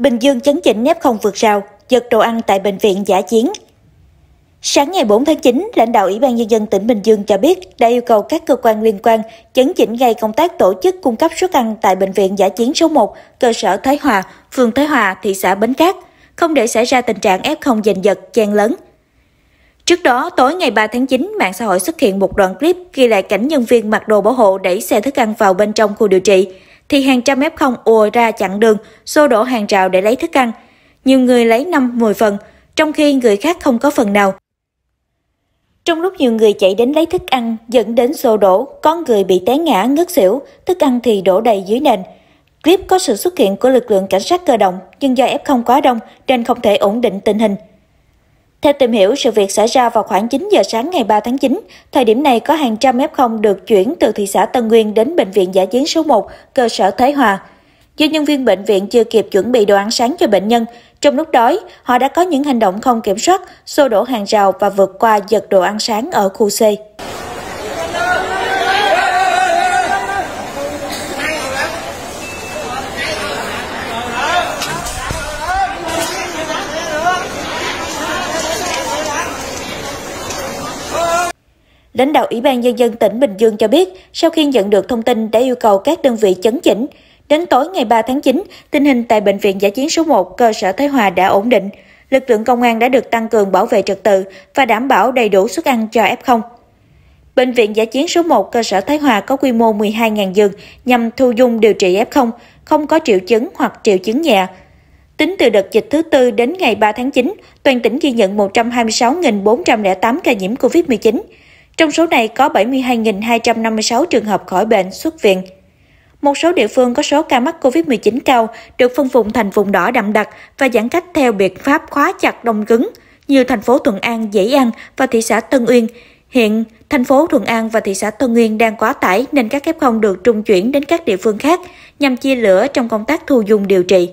Bình Dương chấn chỉnh nếp không vượt rào, giật đồ ăn tại bệnh viện giả chiến. Sáng ngày 4 tháng 9, lãnh đạo Ủy ban Nhân dân tỉnh Bình Dương cho biết đã yêu cầu các cơ quan liên quan chấn chỉnh ngay công tác tổ chức cung cấp suất ăn tại Bệnh viện Giả chiến số 1, cơ sở Thái Hòa, phường Thái Hòa, thị xã Bến Cát, không để xảy ra tình trạng F0 giành giật, chen lớn. Trước đó, tối ngày 3 tháng 9, mạng xã hội xuất hiện một đoạn clip ghi lại cảnh nhân viên mặc đồ bảo hộ đẩy xe thức ăn vào bên trong khu điều trị thì hàng trăm F0 ùa ra chặn đường, xô đổ hàng rào để lấy thức ăn. Nhiều người lấy 5-10 phần, trong khi người khác không có phần nào. Trong lúc nhiều người chạy đến lấy thức ăn, dẫn đến xô đổ, con người bị té ngã, ngất xỉu, thức ăn thì đổ đầy dưới nền. Clip có sự xuất hiện của lực lượng cảnh sát cơ động, nhưng do F0 quá đông nên không thể ổn định tình hình. Theo tìm hiểu, sự việc xảy ra vào khoảng 9 giờ sáng ngày 3 tháng 9. Thời điểm này có hàng trăm F0 được chuyển từ thị xã Tân Nguyên đến bệnh viện giả chiến số 1, cơ sở Thái Hòa. Do nhân viên bệnh viện chưa kịp chuẩn bị đồ ăn sáng cho bệnh nhân, trong lúc đói, họ đã có những hành động không kiểm soát, xô đổ hàng rào và vượt qua giật đồ ăn sáng ở khu C. Lãnh đạo Ủy ban Nhân dân tỉnh Bình Dương cho biết, sau khi nhận được thông tin đã yêu cầu các đơn vị chấn chỉnh. Đến tối ngày 3 tháng 9, tình hình tại Bệnh viện Giả chiến số 1, cơ sở Thái Hòa đã ổn định. Lực lượng công an đã được tăng cường bảo vệ trật tự và đảm bảo đầy đủ suất ăn cho F0. Bệnh viện Giả chiến số 1, cơ sở Thái Hòa có quy mô 12.000 giường nhằm thu dung điều trị F0, không có triệu chứng hoặc triệu chứng nhẹ. Tính từ đợt dịch thứ tư đến ngày 3 tháng 9, toàn tỉnh ghi nhận 126.408 ca nhiễm COVID-19. Trong số này có 72.256 trường hợp khỏi bệnh xuất viện. Một số địa phương có số ca mắc COVID-19 cao được phân vùng thành vùng đỏ đậm đặc và giãn cách theo biện pháp khóa chặt đông cứng như thành phố Thuận An, dĩ An và thị xã Tân Uyên. Hiện, thành phố Thuận An và thị xã Tân Uyên đang quá tải nên các F0 được trung chuyển đến các địa phương khác nhằm chia lửa trong công tác thu dung điều trị.